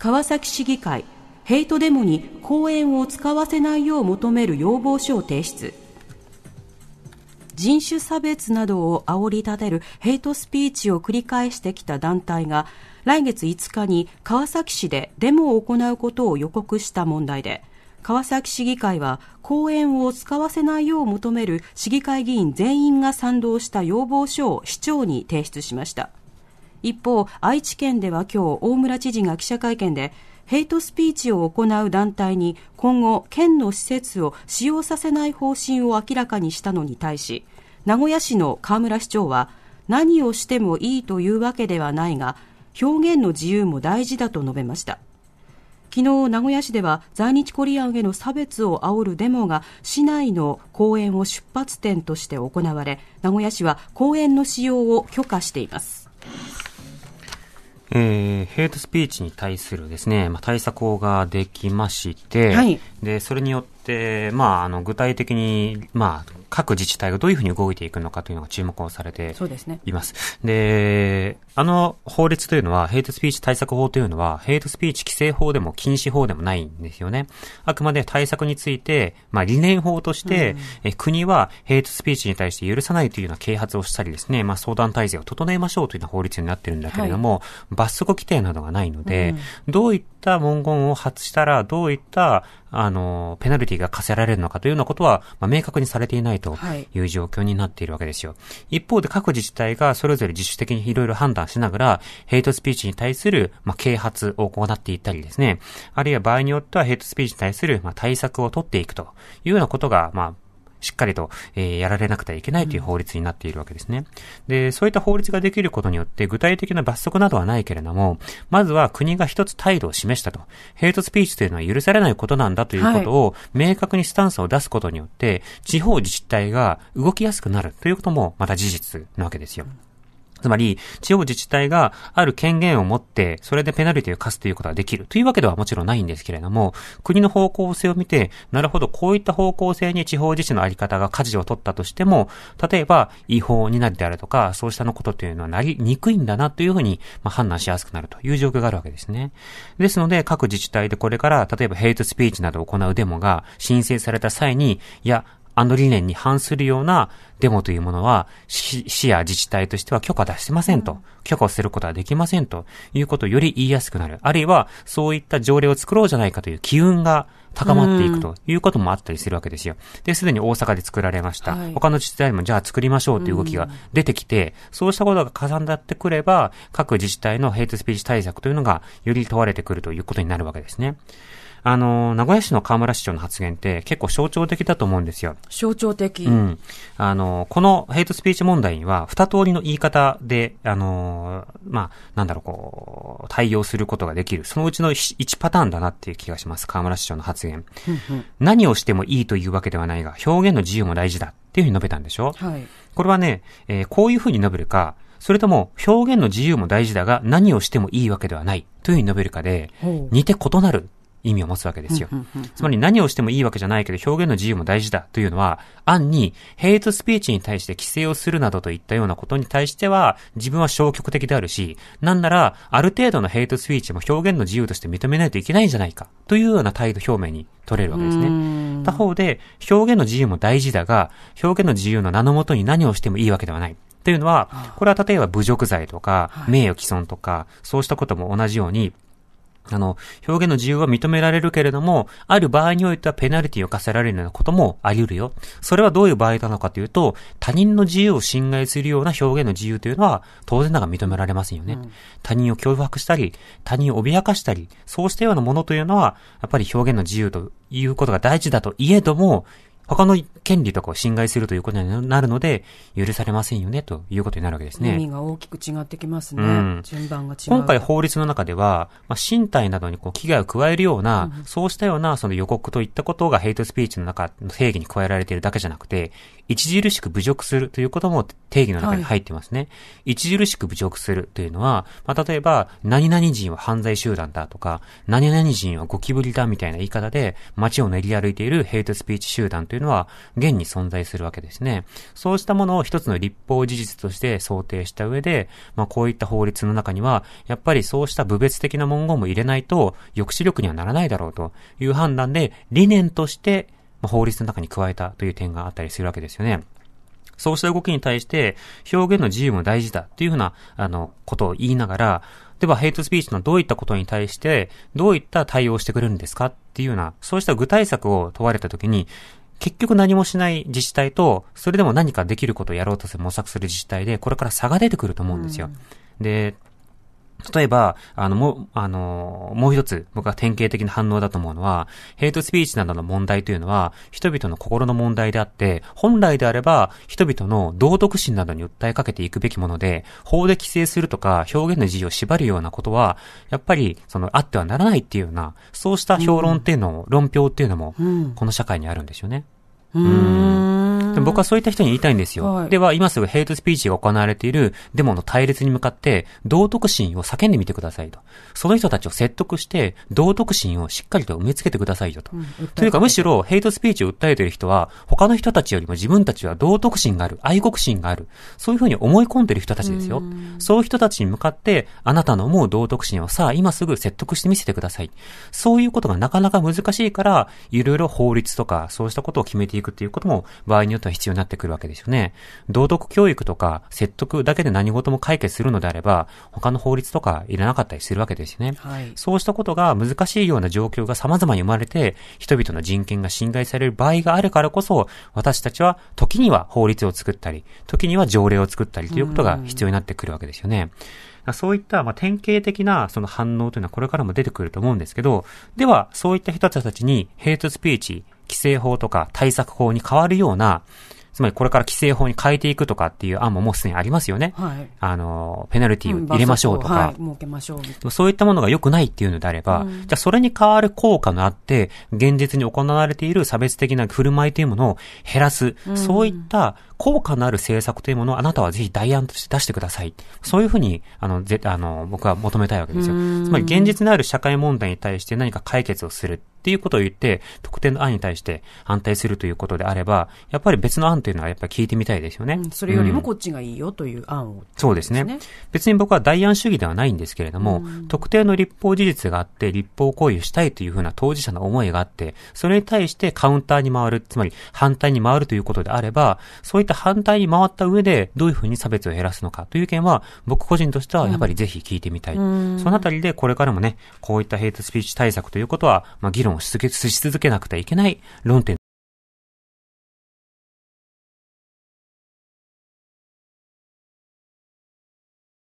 川崎市議会ヘイトデモに公園を使わせないよう求める要望書を提出人種差別などを煽り立てるヘイトスピーチを繰り返してきた団体が来月5日に川崎市でデモを行うことを予告した問題で川崎市議会は公園を使わせないよう求める市議会議員全員が賛同した要望書を市長に提出しました。一方、愛知県では今日、大村知事が記者会見で、ヘイトスピーチを行う団体に今後、県の施設を使用させない方針を明らかにしたのに対し、名古屋市の河村市長は、何をしてもいいというわけではないが、表現の自由も大事だと述べました。昨日、名古屋市では在日コリアンへの差別を煽るデモが市内の公園を出発点として行われ、名古屋市は公園の使用を許可しています。えー、ヘイトスピーチに対するですね、まあ、対策ができまして、はい、で、それによって、まあ、あの、具体的に、まあ、各自治体がどういうふうに動いていくのかというのが注目をされています。で、ね、あの法律というのは、ヘイトスピーチ対策法というのは、ヘイトスピーチ規制法でも禁止法でもないんですよね。あくまで対策について、まあ、理念法として、うん、国はヘイトスピーチに対して許さないというような啓発をしたりですね、まあ、相談体制を整えましょうというような法律になってるんだけれども、はい、罰則規定などがないので、うん、どういった文言を発したら、どういったあの、ペナルティが課せられるのかというようなことは、まあ、明確にされていないという状況になっているわけですよ。はい、一方で各自治体がそれぞれ自主的にいろいろ判断しながら、ヘイトスピーチに対する、まあ、啓発を行っていったりですね、あるいは場合によってはヘイトスピーチに対する、まあ、対策を取っていくというようなことが、まあ、しっかりと、えー、やられなくてはいけないという法律になっているわけですね。で、そういった法律ができることによって、具体的な罰則などはないけれども、まずは国が一つ態度を示したと。ヘイトスピーチというのは許されないことなんだということを、明確にスタンスを出すことによって、地方自治体が動きやすくなるということも、また事実なわけですよ。うんつまり、地方自治体がある権限を持って、それでペナルティを課すということができるというわけではもちろんないんですけれども、国の方向性を見て、なるほど、こういった方向性に地方自治のあり方が舵を取ったとしても、例えば違法になりであるとか、そうしたのことというのはなりにくいんだなというふうに、まあ、判断しやすくなるという状況があるわけですね。ですので、各自治体でこれから、例えばヘイトスピーチなどを行うデモが申請された際に、いや、あの理念に反するようなデモというものは、市や自治体としては許可出しませんと、許可をすることはできませんということをより言いやすくなる。あるいは、そういった条例を作ろうじゃないかという機運が高まっていくということもあったりするわけですよ。で、すでに大阪で作られました。はい、他の自治体もじゃあ作りましょうという動きが出てきて、そうしたことが重なってくれば、各自治体のヘイトスピーチ対策というのがより問われてくるということになるわけですね。あの、名古屋市の河村市長の発言って結構象徴的だと思うんですよ。象徴的。うん。あの、このヘイトスピーチ問題には二通りの言い方で、あの、まあ、なんだろう、こう、対応することができる。そのうちの一パターンだなっていう気がします。河村市長の発言。何をしてもいいというわけではないが、表現の自由も大事だっていうふうに述べたんでしょはい。これはね、えー、こういうふうに述べるか、それとも表現の自由も大事だが何をしてもいいわけではないというふうに述べるかで、似て異なる意味を持つわけですよ。つまり何をしてもいいわけじゃないけど表現の自由も大事だというのは、暗にヘイトスピーチに対して規制をするなどといったようなことに対しては自分は消極的であるし、なんならある程度のヘイトスピーチも表現の自由として認めないといけないんじゃないかというような態度表明に取れるわけですね。他方で表現の自由も大事だが、表現の自由の名のもとに何をしてもいいわけではない。というのは、これは例えば侮辱罪とか、名誉毀損とか、そうしたことも同じように、あの、表現の自由は認められるけれども、ある場合においてはペナルティを課せられるようなこともあり得るよ。それはどういう場合なのかというと、他人の自由を侵害するような表現の自由というのは、当然ながら認められませんよね。うん、他人を脅迫したり、他人を脅かしたり、そうしたようなものというのは、やっぱり表現の自由ということが大事だといえども、他の権利とかを侵害するということになるので、許されませんよね、ということになるわけですね。意味が大きく違ってきますね。うん、順番が違う。今回法律の中では、まあ、身体などにこう危害を加えるような、うん、そうしたようなその予告といったことがヘイトスピーチの中の定義に加えられているだけじゃなくて、著しく侮辱するということも定義の中に入ってますね。はい、著しく侮辱するというのは、まあ、例えば、何々人は犯罪集団だとか、何々人はゴキブリだみたいな言い方で、街を練り歩いているヘイトスピーチ集団というのは、現に存在するわけですね。そうしたものを一つの立法事実として想定した上で、まあ、こういった法律の中には、やっぱりそうした部別的な文言も入れないと、抑止力にはならないだろうという判断で、理念として、まあ、法律の中に加えたという点があったりするわけですよね。そうした動きに対して、表現の自由も大事だっていうふうな、あの、ことを言いながら、例えばヘイトスピーチのどういったことに対して、どういった対応してくれるんですかっていうような、そうした具体策を問われたときに、結局何もしない自治体と、それでも何かできることをやろうとする、模索する自治体で、これから差が出てくると思うんですよ。うん、で、例えば、あの、もう、あの、もう一つ、僕は典型的な反応だと思うのは、ヘイトスピーチなどの問題というのは、人々の心の問題であって、本来であれば、人々の道徳心などに訴えかけていくべきもので、法で規制するとか、表現の自由を縛るようなことは、やっぱり、その、あってはならないっていうような、そうした評論っていうのを、うん、論評っていうのも、この社会にあるんですよね。うん。う僕はそういった人に言いたいんですよ。はい、では、今すぐヘイトスピーチが行われているデモの対立に向かって、道徳心を叫んでみてくださいと。その人たちを説得して、道徳心をしっかりと埋め付けてくださいよと。うん、というか、むしろ、ヘイトスピーチを訴えている人は、他の人たちよりも自分たちは道徳心がある、愛国心がある、そういうふうに思い込んでる人たちですよ。うそういう人たちに向かって、あなたの思う道徳心をさあ、今すぐ説得してみせてください。そういうことがなかなか難しいから、いろいろ法律とか、そうしたことを決めていくっていうことも、場合によっていうのは必要になってくるわけですよね。道徳教育とか説得だけで何事も解決するのであれば、他の法律とかいらなかったりするわけですよね。はい、そうしたことが難しいような状況が様々に生まれて、人々の人権が侵害される場合があるからこそ、私たちは時には法律を作ったり、時には条例を作ったりということが必要になってくるわけですよね。そういった、まあ、典型的なその反応というのはこれからも出てくると思うんですけど、では、そういった人たちにヘイトスピーチ、規制法とか対策法に変わるような、つまりこれから規制法に変えていくとかっていう案ももうすでにありますよね。はい、あの、ペナルティを入れましょうとか。うんはい、けましょう。そういったものが良くないっていうのであれば、うん、じゃあそれに代わる効果があって、現実に行われている差別的な振る舞いというものを減らす、うん、そういった効果のある政策というものをあなたはぜひ代案として出してください。そういうふうに、あの、ぜあの僕は求めたいわけですよ。つまり現実のある社会問題に対して何か解決をするっていうことを言って、特定の案に対して反対するということであれば、やっぱり別の案案というのはやっぱり聞いてみたいですよね、うん、それよりもこっちがいいよという案を、ね、そうですね。別に僕は大案主義ではないんですけれども、うん、特定の立法事実があって、立法行為をしたいというふうな当事者の思いがあって、それに対してカウンターに回る、つまり反対に回るということであれば、そういった反対に回った上で、どういうふうに差別を減らすのかという意見は、僕個人としてはやっぱりぜひ聞いてみたい。うん、そのあたりで、これからもね、こういったヘイトスピーチ対策ということは、まあ、議論をし続けなくてはいけない論点